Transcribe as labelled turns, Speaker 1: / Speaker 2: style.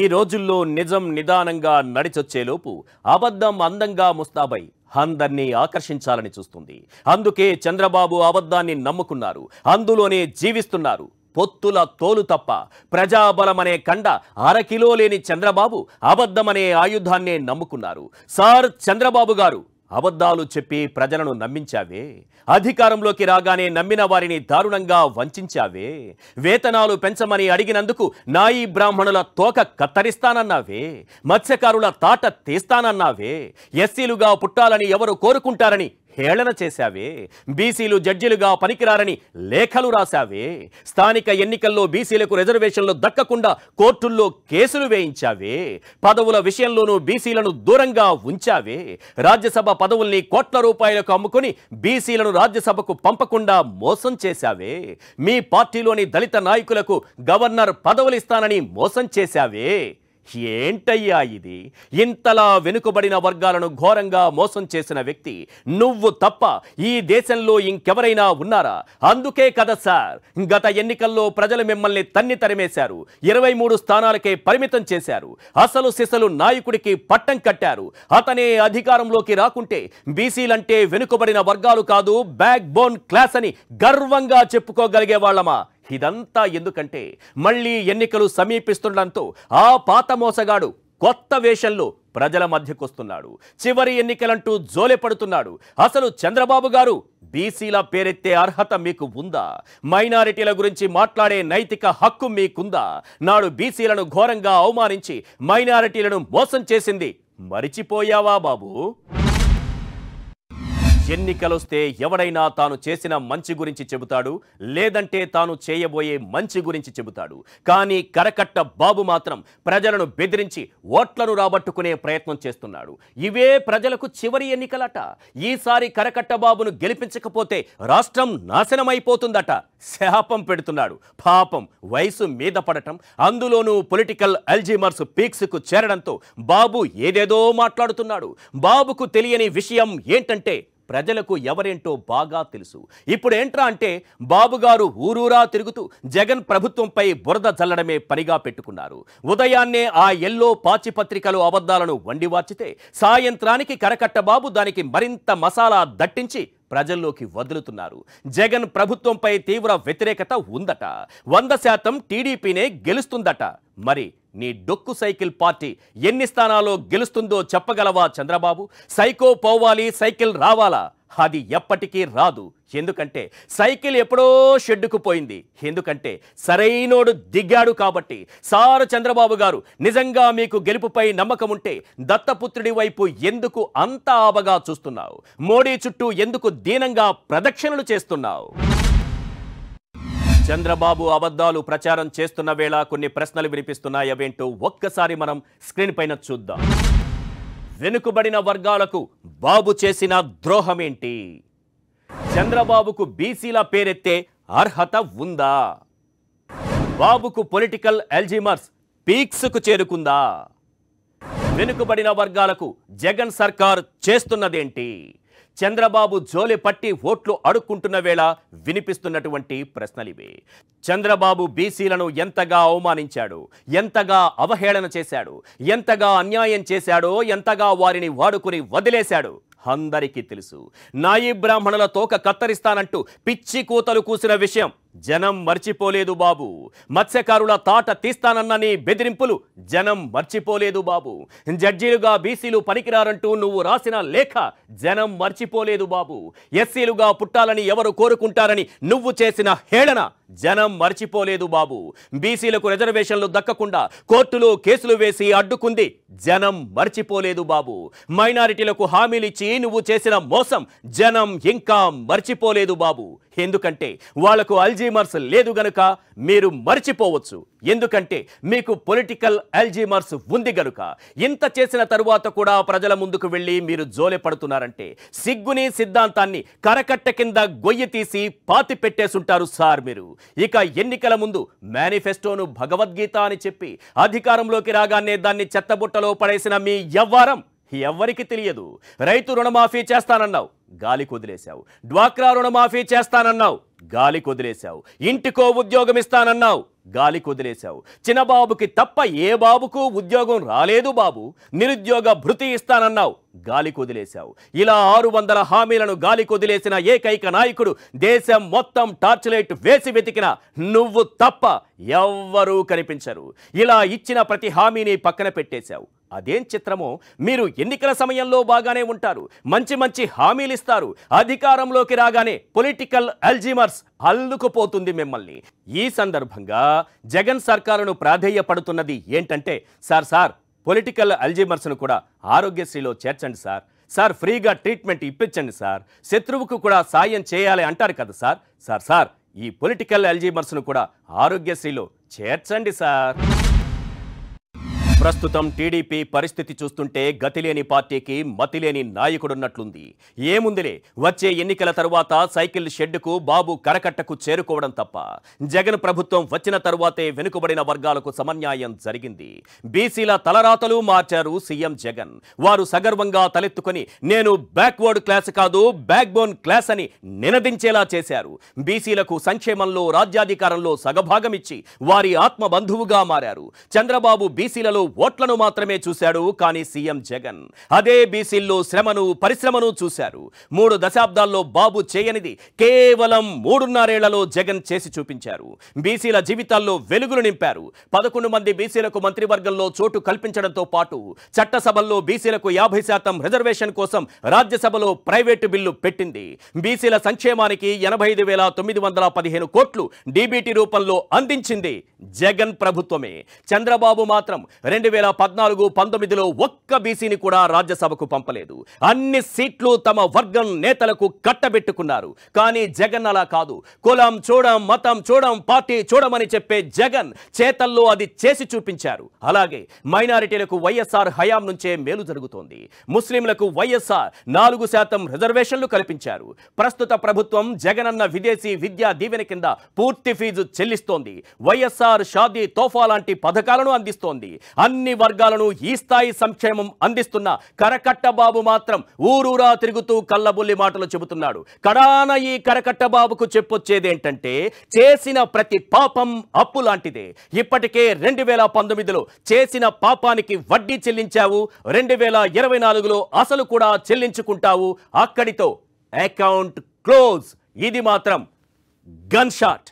Speaker 1: ఈ రోజుల్లో నిజం నిదానంగా నడిచొచ్చేలోపు అబద్ధం అందంగా ముస్తాబై అందర్నీ ఆకర్షించాలని చూస్తుంది అందుకే చంద్రబాబు అబద్ధాన్ని నమ్ముకున్నారు అందులోనే జీవిస్తున్నారు పొత్తుల తోలు తప్ప ప్రజాబలమనే కండ అరకిలో లేని చంద్రబాబు అబద్ధమనే ఆయుధాన్నే నమ్ముకున్నారు సార్ చంద్రబాబు గారు అబద్ధాలు చెప్పి ప్రజలను నమ్మించావే అధికారంలోకి రాగానే నమ్మిన వారిని దారుణంగా వంచావే వేతనాలు పెంచమని అడిగినందుకు నాయి బ్రాహ్మణుల తోక కత్తరిస్తానన్నావే మత్స్యకారుల తాట తీస్తానన్నావే ఎస్సీలుగా పుట్టాలని ఎవరు కోరుకుంటారని హేళన చేశావే బీసీలు జడ్జిలుగా పనికిరారని లేఖలు రాశావే స్థానిక ఎన్నికల్లో బీసీలకు రిజర్వేషన్లు దక్కకుండా కోర్టుల్లో కేసులు వేయించావే పదవుల విషయంలోనూ బీసీలను దూరంగా ఉంచావే రాజ్యసభ పదవుల్ని కోట్ల రూపాయలకు అమ్ముకుని బీసీలను రాజ్యసభకు పంపకుండా మోసం చేశావే మీ పార్టీలోని దళిత నాయకులకు గవర్నర్ పదవులిస్తానని మోసం చేశావే ఏంటయ్యా ఇది ఇంతలా వెనుకబడిన వర్గాలను ఘోరంగా మోసం చేసిన వ్యక్తి నువ్వు తప్ప ఈ దేశంలో ఇంకెవరైనా ఉన్నారా అందుకే కదా సార్ గత ఎన్నికల్లో ప్రజలు మిమ్మల్ని తన్ని తరిమేశారు ఇరవై మూడు స్థానాలకే పరిమితం చేశారు అసలు సిసలు నాయకుడికి పట్టం కట్టారు అతనే అధికారంలోకి రాకుంటే బీసీలంటే వెనుకబడిన వర్గాలు కాదు బ్యాక్ బోన్ క్లాస్ అని గర్వంగా చెప్పుకోగలిగే వాళ్ళమా ఇదంతా ఎందుకంటే మళ్ళీ ఎన్నికలు సమీపిస్తుండటంతో ఆ పాత మోసగాడు కొత్త వేషంలో ప్రజల మధ్యకొస్తున్నాడు చివరి ఎన్నికలంటూ జోలె పడుతున్నాడు అసలు చంద్రబాబు గారు బీసీల పేరెత్తే అర్హత మీకు ఉందా మైనారిటీల గురించి మాట్లాడే నైతిక హక్కు మీకుందా నాడు బీసీలను ఘోరంగా అవమానించి మైనారిటీలను మోసం చేసింది మరిచిపోయావా బాబు ఎన్నికలొస్తే ఎవడైనా తాను చేసిన మంచి గురించి చెబుతాడు లేదంటే తాను చేయబోయే మంచి గురించి చెబుతాడు కానీ కరకట్ట బాబు మాత్రం ప్రజలను బెదిరించి ఓట్లను రాబట్టుకునే ప్రయత్నం చేస్తున్నాడు ఇవే ప్రజలకు చివరి ఎన్నికలట ఈసారి కరకట్ట బాబును గెలిపించకపోతే రాష్ట్రం నాశనమైపోతుందట శాపం పెడుతున్నాడు పాపం వయసు మీద పడటం అందులోనూ పొలిటికల్ అల్జీమర్స్ పీక్స్కు చేరడంతో బాబు ఏదేదో మాట్లాడుతున్నాడు బాబుకు తెలియని విషయం ఏంటంటే ప్రజలకు ఎవరేంటో బాగా తెలుసు ఇప్పుడు ఏంట్రా అంటే బాబుగారు ఊరూరా తిరుగుతూ జగన్ ప్రభుత్వంపై బురద చల్లడమే పనిగా పెట్టుకున్నారు ఉదయాన్నే ఆ ఎల్లో పాచిపత్రికలు అబద్ధాలను వండివార్చితే సాయంత్రానికి కరకట్టబాబు దానికి మరింత మసాలా దట్టించి ప్రజల్లోకి వదులుతున్నారు జగన్ ప్రభుత్వంపై తీవ్ర వ్యతిరేకత ఉందట వంద శాతం టీడీపీనే గెలుస్తుందట మరి నీ డొక్కు సైకిల్ పార్టీ ఎన్ని స్థానాల్లో గెలుస్తుందో చెప్పగలవా చంద్రబాబు సైకో పోవాలి సైకిల్ రావాలా అది ఎప్పటికీ రాదు ఎందుకంటే సైకిల్ ఎప్పుడో షెడ్డుకు పోయింది ఎందుకంటే సరైనోడు దిగాడు కాబట్టి సారు చంద్రబాబు గారు నిజంగా మీకు గెలుపుపై నమ్మకం ఉంటే దత్తపుత్రుడి వైపు ఎందుకు అంత ఆబగా చూస్తున్నావు మోడీ చుట్టూ ఎందుకు దీనంగా ప్రదక్షిణలు చేస్తున్నావు చంద్రబాబు అబద్ధాలు ప్రచారం చేస్తున్న వేళ కొన్ని ప్రశ్నలు వినిపిస్తున్నాయవేంటో ఒక్కసారి మనం స్క్రీన్ పైన చూద్దాం వెనుకబడిన వర్గాలకు బాబు చేసిన ద్రోహమేంటి చంద్రబాబుకు బీసీల పేరెత్తే అర్హత ఉందా బాబుకు పొలిటికల్ ఎల్జీమర్స్ పీక్స్కు చేరుకుందా వెనుకబడిన వర్గాలకు జగన్ సర్కార్ చేస్తున్నదేంటి చంద్రబాబు జోలి పట్టి ఓట్లు అడుక్కుంటున్న వేళ వినిపిస్తున్నటువంటి ప్రశ్నలివి చంద్రబాబు బీసీలను ఎంతగా అవమానించాడు ఎంతగా అవహేళన చేశాడు ఎంతగా అన్యాయం చేశాడో ఎంతగా వారిని వాడుకుని వదిలేశాడు అందరికీ తెలుసు నాయి బ్రాహ్మణుల తోక కత్తరిస్తానంటూ పిచ్చి కూతలు కూసిన విషయం జనం మర్చిపోలేదు బాబు మత్స్యకారుల తాట తీస్తానన్నని బెదిరింపులు జనం మర్చిపోలేదు బాబు జడ్జీలుగా బీసీలు పనికిరారంటూ నువ్వు రాసిన లేఖ జనం మర్చిపోలేదు బాబు ఎస్సీలుగా పుట్టాలని ఎవరు కోరుకుంటారని నువ్వు చేసిన హేళన జనం మర్చిపోలేదు బాబు బీసీలకు రిజర్వేషన్లు దక్కకుండా కోర్టులు కేసులు వేసి అడ్డుకుంది జనం మర్చిపోలేదు బాబు మైనారిటీలకు హామీలిచ్చి నువ్వు చేసిన మోసం జనం ఇంకా మర్చిపోలేదు బాబు ఎందుకంటే వాళ్లకు అల్జీమర్స్ లేదు గనుక మీరు మర్చిపోవచ్చు ఎందుకంటే మీకు పొలిటికల్ అల్జీమర్స్ ఉంది గనుక ఇంత చేసిన తరువాత కూడా ప్రజల ముందుకు వెళ్ళి మీరు జోలి పడుతున్నారంటే సిగ్గుని సిద్ధాంతాన్ని కరకట్ట కింద గొయ్యి తీసి పాతి పెట్టేసుంటారు సార్ మీరు ఇక ఎన్నికల ముందు మేనిఫెస్టోను భగవద్గీత అని చెప్పి అధికారంలోకి రాగానే దాన్ని చెత్తబుట్టలో పడేసిన మీ వ్యవహారం ఎవ్వరికి తెలియదు రైతు రుణమాఫీ చేస్తానన్నావు గాలి కొదిలేశావు డ్వాక్రా రుణమాఫీ చేస్తానన్నావు గాలి కొదిలేశావు ఇంటికో ఉద్యోగం ఇస్తానన్నావు గాలి కొదిలేశావు చిన్నబాబుకి తప్ప ఏ బాబుకు ఉద్యోగం రాలేదు బాబు నిరుద్యోగ భృతి ఇస్తానన్నావు గాలి కొదిలేశావు ఇలా ఆరు వందల హామీలను గాలి కొదిలేసిన ఏకైక నాయకుడు దేశం మొత్తం టార్చ్ లైట్ వేసి వెతికిన నువ్వు తప్ప ఎవ్వరూ కనిపించరు ఇలా ఇచ్చిన ప్రతి హామీని పక్కన పెట్టేశావు అదేం చిత్రమో మీరు ఎన్నికల సమయంలో బాగానే ఉంటారు మంచి మంచి హామీలు ఆశిస్తారు అధికారంలోకి రాగానే పొలిటికల్ అల్జీమర్స్ అల్లుకుపోతుంది మిమ్మల్ని ఈ సందర్భంగా జగన్ సర్కారును ప్రాధేయపడుతున్నది ఏంటంటే సార్ సార్ పొలిటికల్ అల్జీమర్స్ను కూడా ఆరోగ్యశ్రీలో చేర్చండి సార్ సార్ ఫ్రీగా ట్రీట్మెంట్ ఇప్పించండి సార్ శత్రువుకు కూడా సాయం చేయాలి అంటారు కదా సార్ సార్ సార్ ఈ పొలిటికల్ ఎల్జీమర్స్ను కూడా ఆరోగ్యశ్రీలో చేర్చండి సార్ ప్రస్తుతం టీడీపీ పరిస్థితి చూస్తుంటే గతిలేని పార్టీకి మతిలేని నాయకుడున్నట్లుంది ఏముందిలే వచ్చే ఎన్నికల తరువాత సైకిల్ షెడ్కు బాబు కరకట్టకు చేరుకోవడం తప్ప జగన్ ప్రభుత్వం వచ్చిన తరువాతే వెనుకబడిన వర్గాలకు సమన్యాయం జరిగింది బీసీల తలరాతలు మార్చారు సీఎం జగన్ వారు సగర్వంగా తలెత్తుకొని నేను బ్యాక్వర్డ్ క్లాస్ కాదు బ్యాక్ బోన్ క్లాస్ అని నినదించేలా చేశారు బీసీలకు సంక్షేమంలో రాజ్యాధికారంలో సగభాగమిచ్చి వారి ఆత్మ బంధువుగా మారారు చంద్రబాబు బీసీలలో ఓట్లను మాత్రమే చూశాడు కానీ సీఎం జగన్ అదే బీసీల్లో శ్రమను పరిశ్రమను చూశారు మూడు దశాబ్దాల్లో బాబు చేయనిది కేవలం మూడున్నరేళ్లలో జగన్ చేసి చూపించారు బీసీల జీవితాల్లో వెలుగులు నింపారు పదకొండు మంది బీసీలకు మంత్రివర్గంలో చోటు కల్పించడంతో పాటు చట్టసభల్లో బీసీలకు యాభై శాతం రిజర్వేషన్ కోసం రాజ్యసభలో ప్రైవేటు బిల్లు పెట్టింది బీసీల సంక్షేమానికి ఎనభై ఐదు వేల తొమ్మిది వందల పదిహేను కోట్లు డీబీటీ రూపంలో అందించింది జగన్ ప్రభుత్వమే చంద్రబాబు మాత్రం రెండు రెండు వేల పద్నాలుగు పంతొమ్మిదిలో ఒక్క బీసీని కూడా రాజ్యసభకు పంపలేదు అన్ని సీట్లు తమ వర్గం నేతలకు కట్టబెట్టుకున్నారు కానీ జగన్ అలా కాదు కులం చూడం మతం చూడం పార్టీ చూడమని చెప్పే జగన్ చేతల్లో అది చేసి చూపించారు అలాగే మైనారిటీలకు వైఎస్ఆర్ హయాం నుంచే మేలు జరుగుతోంది ముస్లింలకు వైఎస్ఆర్ నాలుగు శాతం రిజర్వేషన్లు కల్పించారు ప్రస్తుత ప్రభుత్వం జగన్ అన్న విదేశీ విద్యా దీవెన కింద పూర్తి ఫీజు చెల్లిస్తోంది వైఎస్ఆర్ షాదీ తోఫా లాంటి పథకాలను అందిస్తోంది అన్ని వర్గాలను ఈ స్థాయి సంక్షేమం అందిస్తున్న కరకట్టబాబు మాత్రం ఊరూరా తిరుగుతూ కళ్ళబుల్లి మాటలు చెబుతున్నాడు కడాన ఈ కరకట్టబాబుకు ఏంటంటే చేసిన ప్రతి పాపం అప్పు లాంటిదే ఇప్పటికే రెండు వేల పంతొమ్మిదిలో చేసిన పాపానికి వడ్డీ చెల్లించావు రెండు వేల ఇరవై నాలుగులో అసలు కూడా చెల్లించుకుంటావు అక్కడితో అకౌంట్ క్లోజ్ ఇది మాత్రం గన్ షాట్